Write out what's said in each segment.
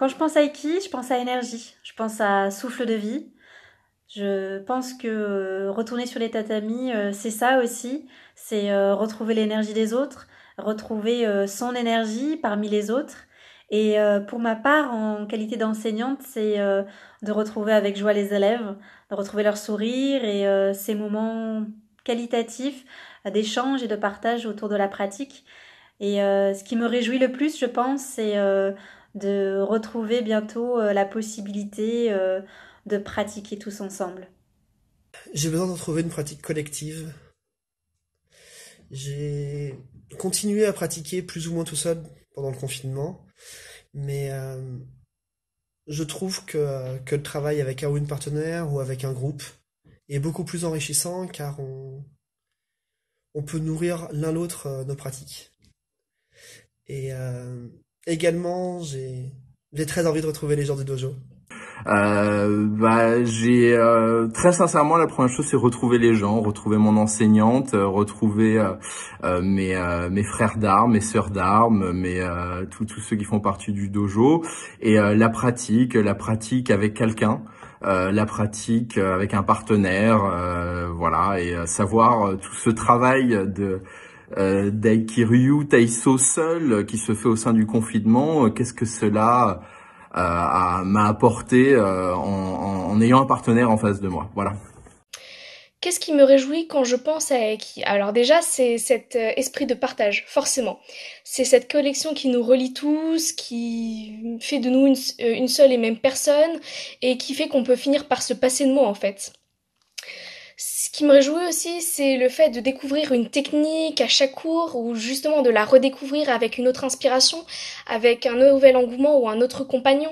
quand je pense à Iki, je pense à énergie, je pense à souffle de vie. Je pense que euh, retourner sur les tatamis, euh, c'est ça aussi, c'est euh, retrouver l'énergie des autres, retrouver son énergie parmi les autres. Et pour ma part, en qualité d'enseignante, c'est de retrouver avec joie les élèves, de retrouver leur sourire et ces moments qualitatifs d'échange et de partage autour de la pratique. Et ce qui me réjouit le plus, je pense, c'est de retrouver bientôt euh, la possibilité euh, de pratiquer tous ensemble J'ai besoin de trouver une pratique collective. J'ai continué à pratiquer plus ou moins tout seul pendant le confinement, mais euh, je trouve que, que le travail avec un ou une partenaire ou avec un groupe est beaucoup plus enrichissant car on, peut nourrir l'un l'autre nos pratiques. Et également, j'ai très envie de retrouver les gens du dojo. Euh, bah, j'ai euh, très sincèrement la première chose c'est retrouver les gens, retrouver mon enseignante, euh, retrouver euh, mes mes frères d'armes, mes sœurs d'armes, mes tous ceux qui font partie du dojo et la pratique, la pratique avec quelqu'un. la pratique avec un partenaire, voilà, et savoir tout ce travail de euh, Daikiryu Taiso seul euh, qui se fait au sein du confinement. Euh, qu'est-ce que cela euh, m'a apporté en, ayant un partenaire en face de moi Voilà. Qu'est-ce qui me réjouit quand je pense à Eki Alors déjà, c'est cet esprit de partage, forcément. C'est cette collection qui nous relie tous, qui fait de nous une, une seule et même personne, et qui fait qu'on peut finir par se passer de mots, en fait. Ce qui me réjouit aussi, c'est le fait de découvrir une technique à chaque cours ou justement de la redécouvrir avec une autre inspiration, avec un nouvel engouement ou un autre compagnon.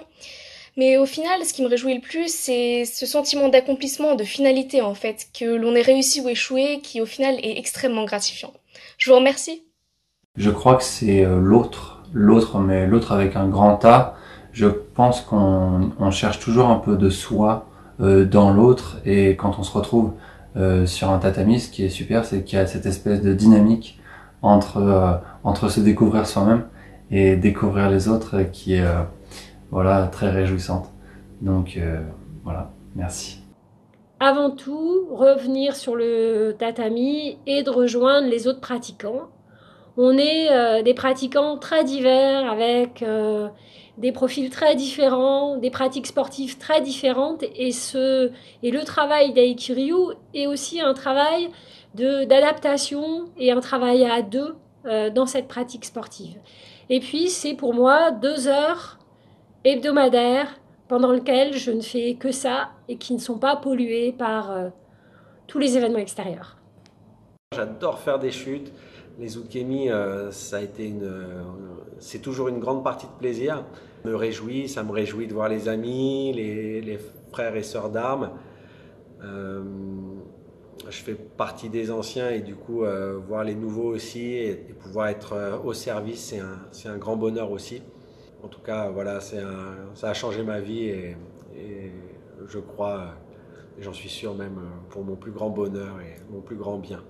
Mais au final, ce qui me réjouit le plus, c'est ce sentiment d'accomplissement, de finalité en fait, que l'on ait réussi ou échoué, qui au final est extrêmement gratifiant. Je vous remercie. Je crois que c'est euh, l'autre, l'autre, mais l'autre avec un grand A. Je pense qu'on cherche toujours un peu de soi euh, dans l'autre et quand on se retrouve euh, sur un tatami, ce qui est super, c'est qu'il y a cette espèce de dynamique entre euh, entre se découvrir soi-même et découvrir les autres euh, qui est voilà très réjouissante. Donc voilà, merci. Avant tout, revenir sur le tatami et de rejoindre les autres pratiquants. On est des pratiquants très divers avec des profils très différents, des pratiques sportives très différentes. Et, ce, et le travail d'Aikiryu est aussi un travail d'adaptation et un travail à deux euh, dans cette pratique sportive. Et puis, c'est pour moi deux heures hebdomadaires pendant lesquelles je ne fais que ça et qui ne sont pas polluées par euh, tous les événements extérieurs. J'adore faire des chutes. Les zootkémis, euh, euh, c'est toujours une grande partie de plaisir. me réjouis, ça me réjouit de voir les amis, les, frères et sœurs d'armes. Euh, je fais partie des anciens et du coup, voir les nouveaux aussi et, pouvoir être au service, c'est un, grand bonheur aussi. En tout cas, voilà, ça a changé ma vie et, je crois, j'en suis sûr même, pour mon plus grand bonheur et mon plus grand bien.